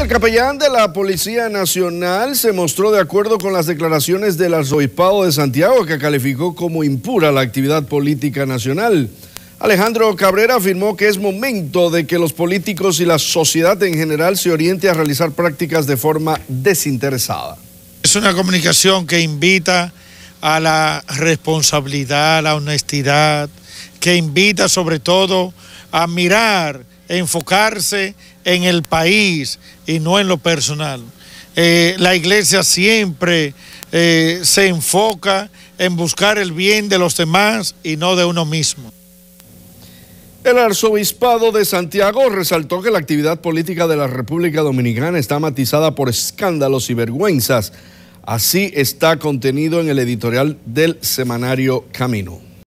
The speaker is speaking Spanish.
el capellán de la Policía Nacional se mostró de acuerdo con las declaraciones del arzobispado de Santiago, que calificó como impura la actividad política nacional. Alejandro Cabrera afirmó que es momento de que los políticos y la sociedad en general se oriente a realizar prácticas de forma desinteresada. Es una comunicación que invita a la responsabilidad, a la honestidad, que invita sobre todo a mirar, enfocarse en el país y no en lo personal. Eh, la iglesia siempre eh, se enfoca en buscar el bien de los demás y no de uno mismo. El arzobispado de Santiago resaltó que la actividad política de la República Dominicana está matizada por escándalos y vergüenzas. Así está contenido en el editorial del semanario Camino.